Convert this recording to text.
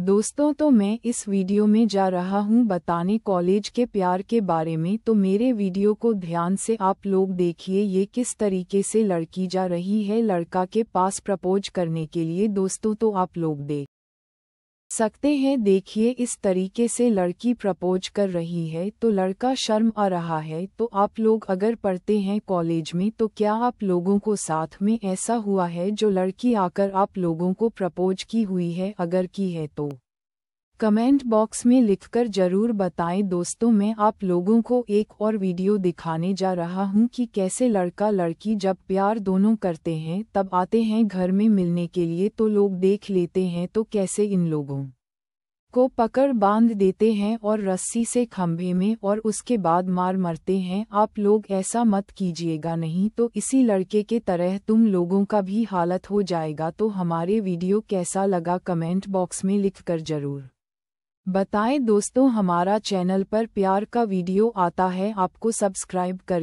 दोस्तों तो मैं इस वीडियो में जा रहा हूं बताने कॉलेज के प्यार के बारे में तो मेरे वीडियो को ध्यान से आप लोग देखिए ये किस तरीके से लड़की जा रही है लड़का के पास प्रपोज करने के लिए दोस्तों तो आप लोग देख सकते हैं देखिए इस तरीके से लड़की प्रपोज कर रही है तो लड़का शर्म आ रहा है तो आप लोग अगर पढ़ते हैं कॉलेज में तो क्या आप लोगों को साथ में ऐसा हुआ है जो लड़की आकर आप लोगों को प्रपोज की हुई है अगर की है तो कमेंट बॉक्स में लिखकर जरूर बताएं दोस्तों मैं आप लोगों को एक और वीडियो दिखाने जा रहा हूं कि कैसे लड़का लड़की जब प्यार दोनों करते हैं तब आते हैं घर में मिलने के लिए तो लोग देख लेते हैं तो कैसे इन लोगों को पकड़ बांध देते हैं और रस्सी से खंभे में और उसके बाद मार मरते हैं आप लोग ऐसा मत कीजिएगा नहीं तो इसी लड़के के तरह तुम लोगों का भी हालत हो जाएगा तो हमारे वीडियो कैसा लगा कमेंट बॉक्स में लिख जरूर बताएं दोस्तों हमारा चैनल पर प्यार का वीडियो आता है आपको सब्सक्राइब कर